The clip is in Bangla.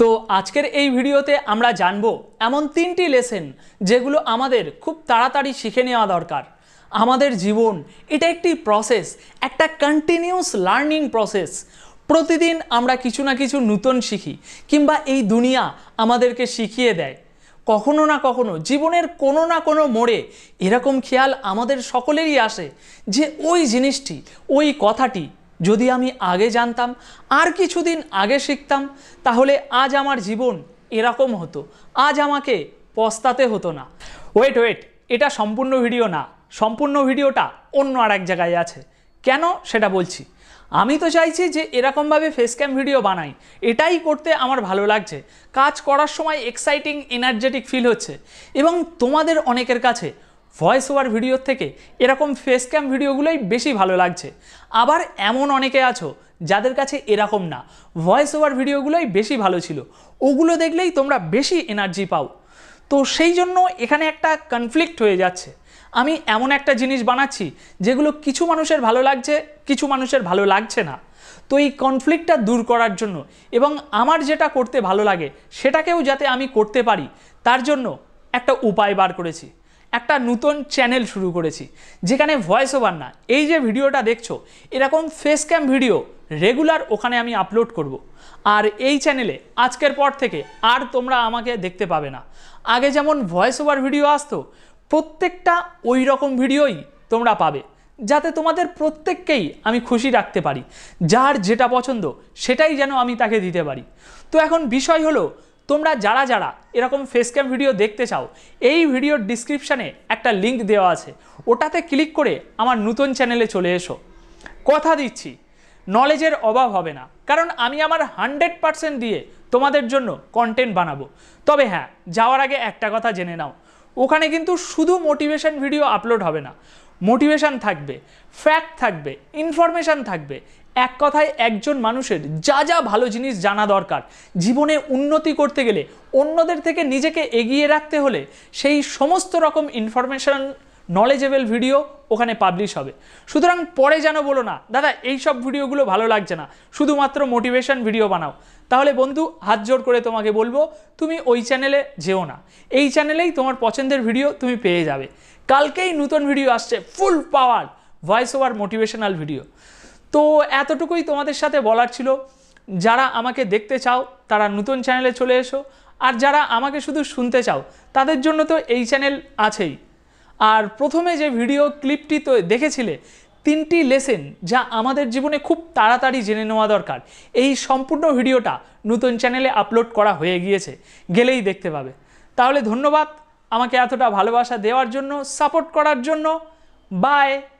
তো আজকের এই ভিডিওতে আমরা জানব এমন তিনটি লেসেন যেগুলো আমাদের খুব তাড়াতাড়ি শিখে নেওয়া দরকার আমাদের জীবন এটা একটি প্রসেস একটা কন্টিনিউস লার্নিং প্রসেস প্রতিদিন আমরা কিছু না কিছু নূতন শিখি কিংবা এই দুনিয়া আমাদেরকে শিখিয়ে দেয় কখনো না কখনো জীবনের কোনো না কোনো মোড়ে এরকম খেয়াল আমাদের সকলেরই আসে যে ওই জিনিসটি ওই কথাটি যদি আমি আগে জানতাম আর কিছুদিন আগে শিখতাম তাহলে আজ আমার জীবন এরকম হতো আজ আমাকে পস্তাতে হতো না ওয়েট ওয়েট এটা সম্পূর্ণ ভিডিও না সম্পূর্ণ ভিডিওটা অন্য আর এক জায়গায় আছে কেন সেটা বলছি আমি তো চাইছি যে এরকমভাবে ফেস ক্যাম ভিডিও বানাই এটাই করতে আমার ভালো লাগছে কাজ করার সময় এক্সাইটিং এনার্জেটিক ফিল হচ্ছে এবং তোমাদের অনেকের কাছে ভয়েস ওভার ভিডিওর থেকে এরকম ফেস ক্যাম ভিডিওগুলোই বেশি ভালো লাগছে আবার এমন অনেকে আছো যাদের কাছে এরকম না ভয়েস ওভার ভিডিওগুলোই বেশি ভালো ছিল ওগুলো দেখলেই তোমরা বেশি এনার্জি পাও তো সেই জন্য এখানে একটা কনফ্লিক্ট হয়ে যাচ্ছে আমি এমন একটা জিনিস বানাচ্ছি যেগুলো কিছু মানুষের ভালো লাগছে কিছু মানুষের ভালো লাগছে না তো এই কনফ্লিক্টটা দূর করার জন্য এবং আমার যেটা করতে ভালো লাগে সেটাকেও যাতে আমি করতে পারি তার জন্য একটা উপায় বার করেছি একটা নতুন চ্যানেল শুরু করেছি যেখানে ভয়েস ওভার না এই যে ভিডিওটা দেখছো এরকম ফেস ক্যাম ভিডিও রেগুলার ওখানে আমি আপলোড করব। আর এই চ্যানেলে আজকের পর থেকে আর তোমরা আমাকে দেখতে পাবে না আগে যেমন ভয়েস ওভার ভিডিও আসতো প্রত্যেকটা ওই রকম ভিডিওই তোমরা পাবে যাতে তোমাদের প্রত্যেককেই আমি খুশি রাখতে পারি যার যেটা পছন্দ সেটাই যেন আমি তাকে দিতে পারি তো এখন বিষয় হলো তোমরা যারা যারা এরকম ফেস ভিডিও দেখতে চাও এই ভিডিওর ডিসক্রিপশানে একটা লিঙ্ক দেওয়া আছে ওটাতে ক্লিক করে আমার নতুন চ্যানেলে চলে এসো কথা দিচ্ছি নলেজের অভাব হবে না কারণ আমি আমার হান্ড্রেড পারসেন্ট দিয়ে তোমাদের জন্য কন্টেন্ট বানাবো তবে হ্যাঁ যাওয়ার আগে একটা কথা জেনে নাও ওখানে কিন্তু শুধু মোটিভেশন ভিডিও আপলোড হবে না মোটিভেশান থাকবে ফ্যাক্ট থাকবে ইনফরমেশান থাকবে এক কথায় একজন মানুষের যা যা ভালো জিনিস জানা দরকার জীবনে উন্নতি করতে গেলে অন্যদের থেকে নিজেকে এগিয়ে রাখতে হলে সেই সমস্ত রকম ইনফরমেশান নলেজেবল ভিডিও ওখানে পাবলিশ হবে সুতরাং পরে যেন বলো না দাদা এই সব ভিডিওগুলো ভালো লাগছে না শুধুমাত্র মোটিভেশান ভিডিও বানাও তাহলে বন্ধু হাত জোর করে তোমাকে বলবো তুমি ওই চ্যানেলে যেও না এই চ্যানেলেই তোমার পছন্দের ভিডিও তুমি পেয়ে যাবে কালকেই নতুন ভিডিও আসছে full power voice over motivational video তো এতটুকুই তোমাদের সাথে বলার ছিল যারা আমাকে দেখতে চাও তারা নতুন চ্যানেলে চলে এসো আর যারা আমাকে শুধু শুনতে চাও তাদের জন্য তো এই চ্যানেল আছেই আর প্রথমে যে ভিডিও ক্লিপটি তো দেখেছিলে তিনটি লেসেন যা আমাদের জীবনে খুব তাড়াতাড়ি জেনে নেওয়া দরকার এই সম্পূর্ণ ভিডিওটা নতুন চ্যানেলে আপলোড করা হয়ে গিয়েছে গেলেই দেখতে পাবে তাহলে ধন্যবাদ আমাকে এতটা ভালোবাসা দেওয়ার জন্য সাপোর্ট করার জন্য বাই